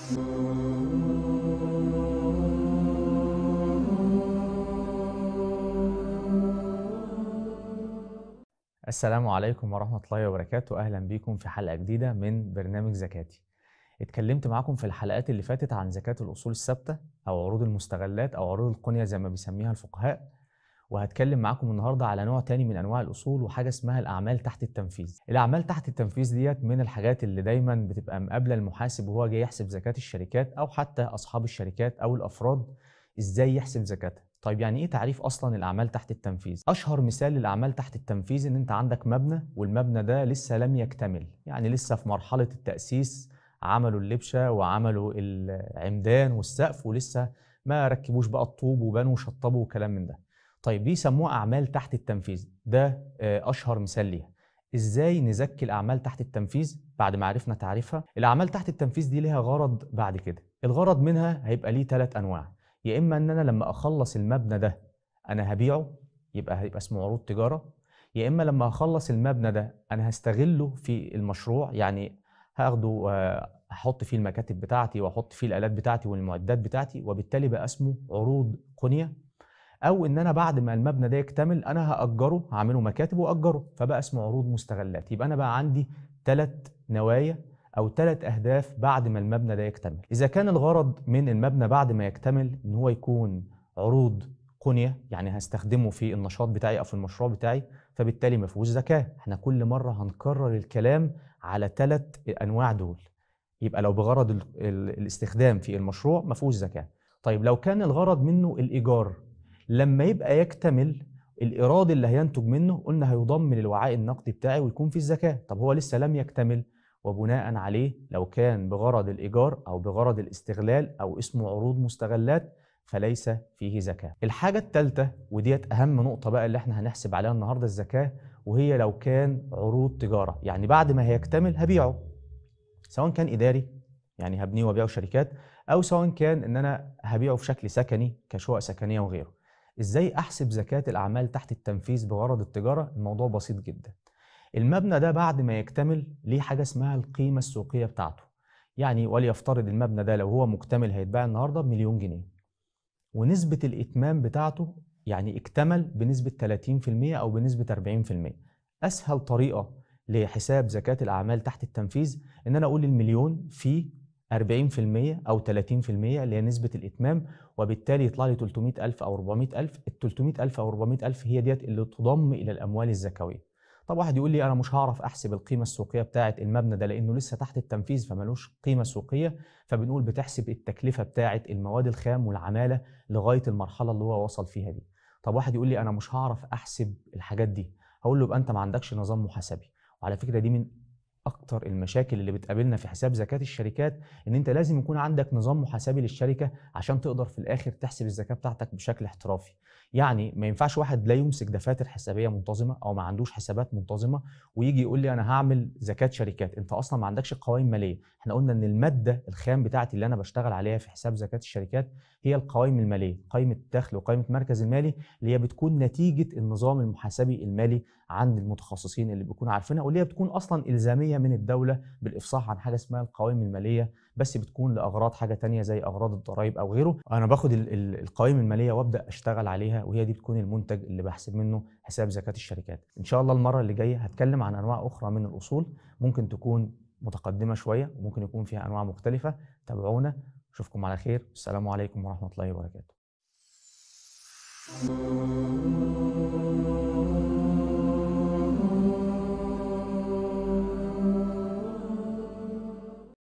السلام عليكم ورحمة الله وبركاته أهلا بكم في حلقة جديدة من برنامج زكاتي اتكلمت معاكم في الحلقات اللي فاتت عن زكاة الأصول الثابتة أو عروض المستغلات أو عروض القنية زي ما بيسميها الفقهاء وهتكلم معاكم النهارده على نوع تاني من انواع الاصول وحاجه اسمها الاعمال تحت التنفيذ الاعمال تحت التنفيذ ديت من الحاجات اللي دايما بتبقى مقابله المحاسب وهو جاي يحسب زكاه الشركات او حتى اصحاب الشركات او الافراد ازاي يحسب زكاتها طيب يعني ايه تعريف اصلا الاعمال تحت التنفيذ اشهر مثال للاعمال تحت التنفيذ ان انت عندك مبنى والمبنى ده لسه لم يكتمل يعني لسه في مرحله التاسيس عملوا اللبشه وعملوا العمدان والسقف ولسه ما ركبوش بقى الطوب وبنوا وشطبوا وكلام من ده طيب دي سموها اعمال تحت التنفيذ ده آه، اشهر مثال ليها ازاي نزكي الاعمال تحت التنفيذ بعد ما عرفنا تعريفها الاعمال تحت التنفيذ دي ليها غرض بعد كده الغرض منها هيبقى ليه ثلاث انواع يا اما ان انا لما اخلص المبنى ده انا هبيعه يبقى هيبقى اسمه عروض تجاره يا اما لما اخلص المبنى ده انا هستغله في المشروع يعني هاخده احط آه، فيه المكاتب بتاعتي واحط فيه الالات بتاعتي والمعدات بتاعتي وبالتالي بقى اسمه عروض قنيه او ان انا بعد ما المبنى ده يكتمل انا هاجره هعمله مكاتب واجره فبقى اسمه عروض مستغلات يبقى انا بقى عندي ثلاث نوايا او ثلاث اهداف بعد ما المبنى ده يكتمل اذا كان الغرض من المبنى بعد ما يكتمل ان هو يكون عروض قنيه يعني هستخدمه في النشاط بتاعي او في المشروع بتاعي فبالتالي ما فيهوش زكاه احنا كل مره هنكرر الكلام على ثلاث انواع دول يبقى لو بغرض الاستخدام في المشروع ما فيهوش زكاه طيب لو كان الغرض منه الايجار لما يبقى يكتمل الايراد اللي هينتج منه قلنا هيضم للوعاء النقدي بتاعي ويكون في الزكاه طب هو لسه لم يكتمل وبناء عليه لو كان بغرض الايجار او بغرض الاستغلال او اسمه عروض مستغلات فليس فيه زكاه الحاجه الثالثه وديت اهم نقطه بقى اللي احنا هنحسب عليها النهارده الزكاه وهي لو كان عروض تجاره يعني بعد ما هيكتمل هبيعه سواء كان اداري يعني هبنيه وابيعه شركات او سواء كان ان انا هبيعه في شكل سكني كشقق سكنيه وغيره ازاي احسب زكاة الاعمال تحت التنفيذ بغرض التجارة الموضوع بسيط جدا المبنى ده بعد ما يكتمل ليه حاجة اسمها القيمة السوقية بتاعته يعني وليفترض المبنى ده لو هو مكتمل هيتباع النهاردة بمليون جنيه ونسبة الاتمام بتاعته يعني اكتمل بنسبة 30% او بنسبة 40% اسهل طريقة لحساب زكاة الاعمال تحت التنفيذ ان انا اقول المليون فيه 40% أو 30% اللي هي نسبة الإتمام وبالتالي يطلع لي 300000 أو 400000 ال 300000 أو 400000 هي ديت اللي تضم إلى الأموال الزكوية طب واحد يقول لي انا مش هعرف احسب القيمه السوقيه بتاعه المبنى ده لانه لسه تحت التنفيذ فملوش قيمه سوقيه فبنقول بتحسب التكلفه بتاعه المواد الخام والعماله لغايه المرحله اللي هو وصل فيها دي طب واحد يقول لي انا مش هعرف احسب الحاجات دي هقول له يبقى انت ما عندكش نظام محاسبي وعلى فكره دي من اكتر المشاكل اللي بتقابلنا في حساب زكاه الشركات ان انت لازم يكون عندك نظام محاسبي للشركه عشان تقدر في الاخر تحسب الزكاه بتاعتك بشكل احترافي يعني ما ينفعش واحد لا يمسك دفاتر حسابيه منتظمه او ما عندوش حسابات منتظمه ويجي يقول لي انا هعمل زكاه شركات انت اصلا ما عندكش قوائم ماليه احنا قلنا ان الماده الخام بتاعتي اللي انا بشتغل عليها في حساب زكاه الشركات هي القوائم الماليه قائمه الدخل وقائمه المركز المالي اللي هي بتكون نتيجه النظام المحاسبي المالي عند المتخصصين اللي بيكونوا عارفينها واللي هي بتكون اصلا الزاميه من الدوله بالافصاح عن حاجه اسمها القوائم الماليه بس بتكون لاغراض حاجه تانية زي اغراض الضرائب او غيره انا باخد القوائم الماليه وابدا اشتغل عليها وهي دي بتكون المنتج اللي بحسب منه حساب زكاه الشركات ان شاء الله المره اللي جايه هتكلم عن انواع اخرى من الاصول ممكن تكون متقدمه شويه وممكن يكون فيها انواع مختلفه تابعونا أشوفكم على خير والسلام عليكم ورحمة الله وبركاته